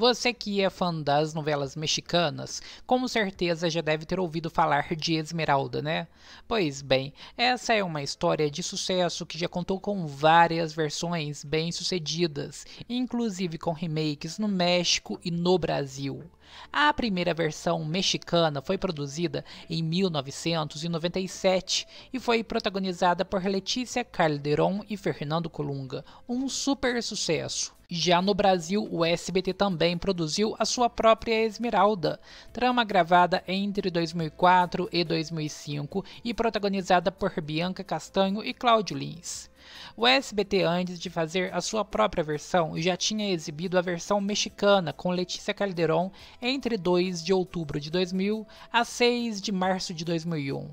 Você que é fã das novelas mexicanas, com certeza já deve ter ouvido falar de Esmeralda, né? Pois bem, essa é uma história de sucesso que já contou com várias versões bem-sucedidas, inclusive com remakes no México e no Brasil. A primeira versão mexicana foi produzida em 1997 e foi protagonizada por Letícia Calderon e Fernando Colunga, um super sucesso. Já no Brasil, o SBT também produziu a sua própria Esmeralda, trama gravada entre 2004 e 2005 e protagonizada por Bianca Castanho e Cláudio Lins. O SBT, antes de fazer a sua própria versão, já tinha exibido a versão mexicana com Letícia Calderon entre 2 de outubro de 2000 a 6 de março de 2001.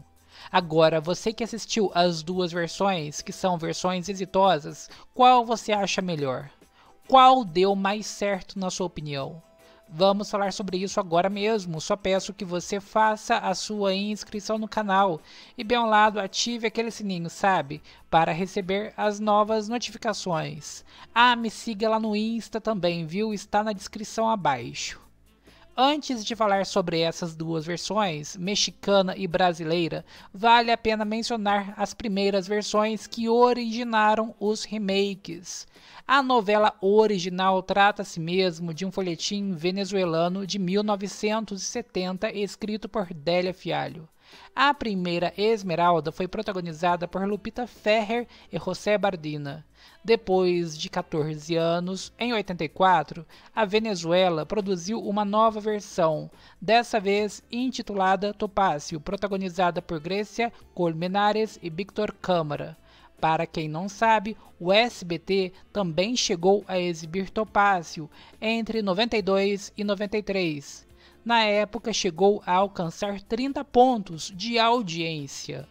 Agora, você que assistiu às duas versões, que são versões exitosas, qual você acha melhor? Qual deu mais certo na sua opinião? Vamos falar sobre isso agora mesmo. Só peço que você faça a sua inscrição no canal e bem ao lado ative aquele sininho, sabe? Para receber as novas notificações. Ah, me siga lá no Insta também, viu? Está na descrição abaixo. Antes de falar sobre essas duas versões, mexicana e brasileira, vale a pena mencionar as primeiras versões que originaram os remakes. A novela original trata-se mesmo de um folhetim venezuelano de 1970 escrito por Délia Fialho. A primeira Esmeralda foi protagonizada por Lupita Ferrer e José Bardina. Depois de 14 anos, em 84, a Venezuela produziu uma nova versão, dessa vez intitulada Topácio, protagonizada por Grécia Colmenares e Victor Câmara. Para quem não sabe, o SBT também chegou a exibir Topácio entre 92 e 93 na época chegou a alcançar 30 pontos de audiência.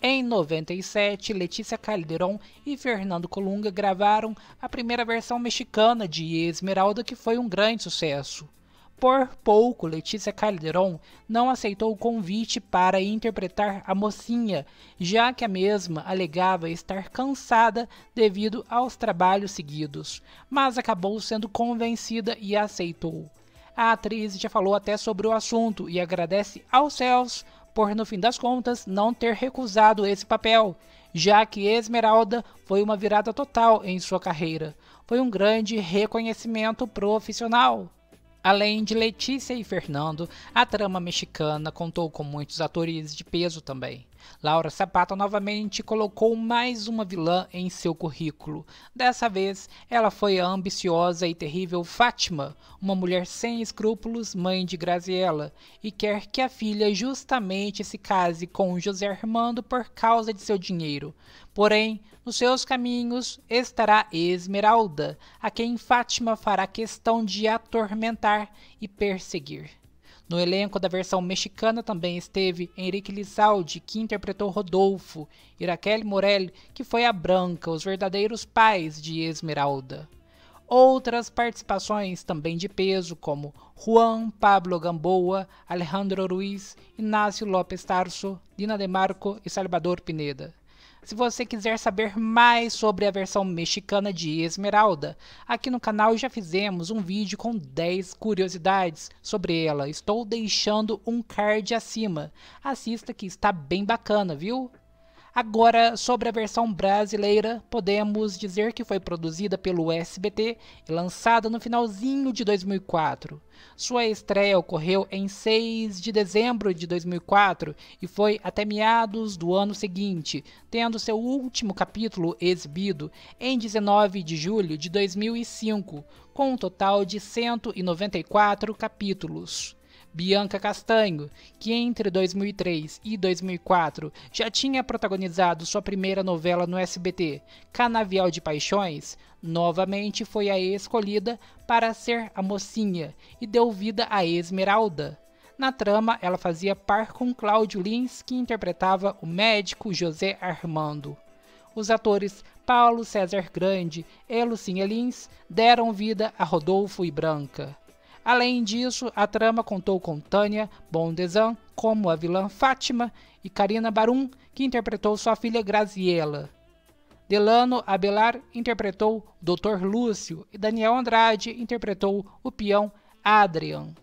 Em 97, Letícia Calderon e Fernando Colunga gravaram a primeira versão mexicana de Esmeralda, que foi um grande sucesso. Por pouco, Letícia Calderon não aceitou o convite para interpretar a mocinha, já que a mesma alegava estar cansada devido aos trabalhos seguidos, mas acabou sendo convencida e aceitou a atriz já falou até sobre o assunto e agradece aos céus por, no fim das contas, não ter recusado esse papel, já que Esmeralda foi uma virada total em sua carreira. Foi um grande reconhecimento profissional. Além de Letícia e Fernando, a trama mexicana contou com muitos atores de peso também. Laura Sapato novamente colocou mais uma vilã em seu currículo. Dessa vez, ela foi a ambiciosa e terrível Fátima, uma mulher sem escrúpulos, mãe de Graziella, e quer que a filha justamente se case com José Armando por causa de seu dinheiro. Porém, nos seus caminhos estará Esmeralda, a quem Fátima fará questão de atormentar e perseguir. No elenco da versão mexicana também esteve Henrique Lizaldi, que interpretou Rodolfo, e Raquel Morel, que foi a Branca, os verdadeiros pais de Esmeralda. Outras participações também de peso, como Juan Pablo Gamboa, Alejandro Ruiz, Inácio Lopes Tarso, Dina Demarco e Salvador Pineda se você quiser saber mais sobre a versão mexicana de Esmeralda, aqui no canal já fizemos um vídeo com 10 curiosidades sobre ela. Estou deixando um card acima. Assista que está bem bacana, viu? Agora, sobre a versão brasileira, podemos dizer que foi produzida pelo SBT e lançada no finalzinho de 2004. Sua estreia ocorreu em 6 de dezembro de 2004 e foi até meados do ano seguinte, tendo seu último capítulo exibido em 19 de julho de 2005, com um total de 194 capítulos. Bianca Castanho, que entre 2003 e 2004 já tinha protagonizado sua primeira novela no SBT, Canavial de Paixões, novamente foi a escolhida para ser a mocinha e deu vida a Esmeralda. Na trama, ela fazia par com Cláudio Lins, que interpretava o médico José Armando. Os atores Paulo César Grande e Lucinha Lins deram vida a Rodolfo e Branca. Além disso, a trama contou com Tânia Bondezan como a vilã Fátima e Karina Barum, que interpretou sua filha Graziella. Delano Abelar interpretou Dr. Lúcio e Daniel Andrade interpretou o peão Adrian.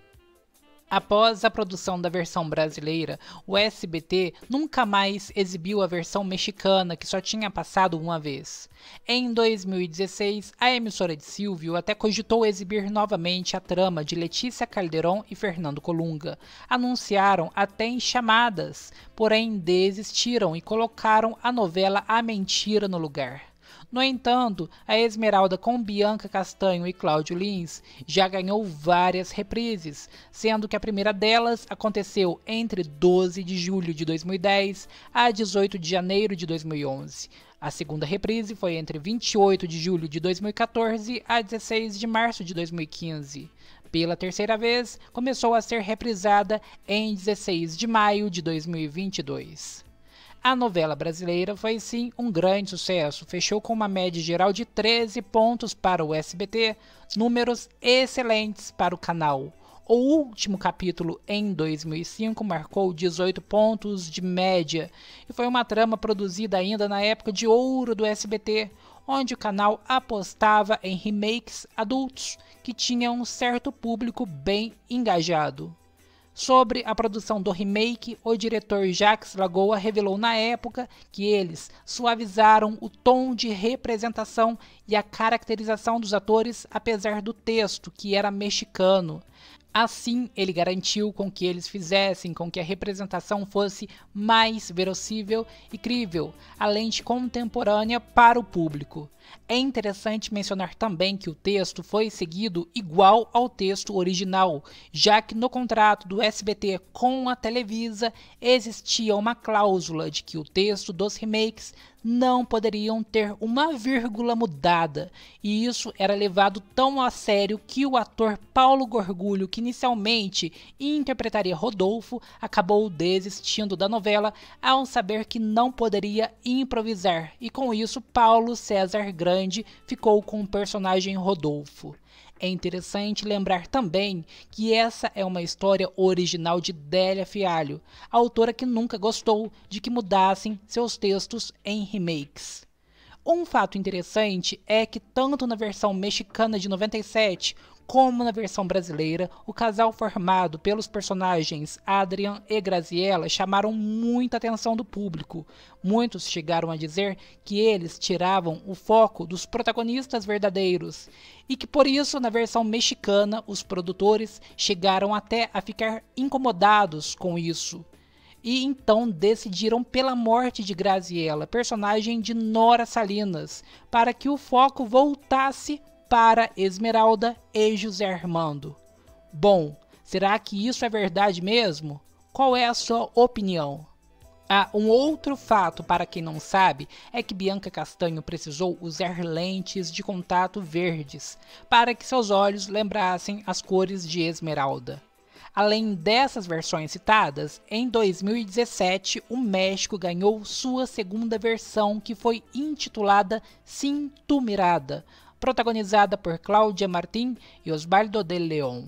Após a produção da versão brasileira, o SBT nunca mais exibiu a versão mexicana, que só tinha passado uma vez. Em 2016, a emissora de Silvio até cogitou exibir novamente a trama de Letícia Calderon e Fernando Colunga. Anunciaram até em chamadas, porém desistiram e colocaram a novela A Mentira no lugar. No entanto, a Esmeralda com Bianca Castanho e Cláudio Lins já ganhou várias reprises, sendo que a primeira delas aconteceu entre 12 de julho de 2010 a 18 de janeiro de 2011. A segunda reprise foi entre 28 de julho de 2014 a 16 de março de 2015. Pela terceira vez, começou a ser reprisada em 16 de maio de 2022. A novela brasileira foi sim um grande sucesso, fechou com uma média geral de 13 pontos para o SBT, números excelentes para o canal. O último capítulo, em 2005, marcou 18 pontos de média e foi uma trama produzida ainda na época de ouro do SBT, onde o canal apostava em remakes adultos que tinham um certo público bem engajado. Sobre a produção do remake, o diretor Jacques Lagoa revelou na época que eles suavizaram o tom de representação e a caracterização dos atores, apesar do texto, que era mexicano. Assim, ele garantiu com que eles fizessem com que a representação fosse mais verossímil e crível, além de contemporânea para o público. É interessante mencionar também que o texto foi seguido igual ao texto original, já que no contrato do SBT com a Televisa existia uma cláusula de que o texto dos remakes não poderiam ter uma vírgula mudada, e isso era levado tão a sério que o ator Paulo Gorgulho, que inicialmente interpretaria Rodolfo, acabou desistindo da novela ao saber que não poderia improvisar, e com isso Paulo César Grande ficou com o personagem Rodolfo. É interessante lembrar também que essa é uma história original de Délia Fialho, autora que nunca gostou de que mudassem seus textos em remakes. Um fato interessante é que tanto na versão mexicana de 97 como na versão brasileira, o casal formado pelos personagens Adrian e Graziella chamaram muita atenção do público. Muitos chegaram a dizer que eles tiravam o foco dos protagonistas verdadeiros e que por isso, na versão mexicana, os produtores chegaram até a ficar incomodados com isso e então decidiram pela morte de Graziella, personagem de Nora Salinas, para que o foco voltasse para Esmeralda e José Armando. Bom, será que isso é verdade mesmo? Qual é a sua opinião? Ah, um outro fato para quem não sabe é que Bianca Castanho precisou usar lentes de contato verdes para que seus olhos lembrassem as cores de esmeralda. Além dessas versões citadas, em 2017 o México ganhou sua segunda versão que foi intitulada Cintumirada, protagonizada por Cláudia Martin e Osvaldo de Leon.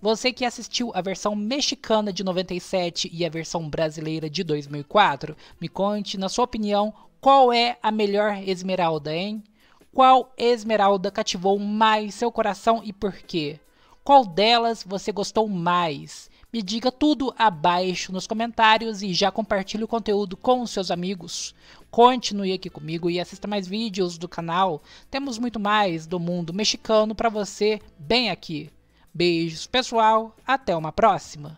Você que assistiu a versão mexicana de 97 e a versão brasileira de 2004, me conte, na sua opinião, qual é a melhor Esmeralda, hein? Qual Esmeralda cativou mais seu coração e por quê? Qual delas você gostou mais? Me diga tudo abaixo nos comentários e já compartilhe o conteúdo com os seus amigos. Continue aqui comigo e assista mais vídeos do canal. Temos muito mais do mundo mexicano para você bem aqui. Beijos, pessoal. Até uma próxima.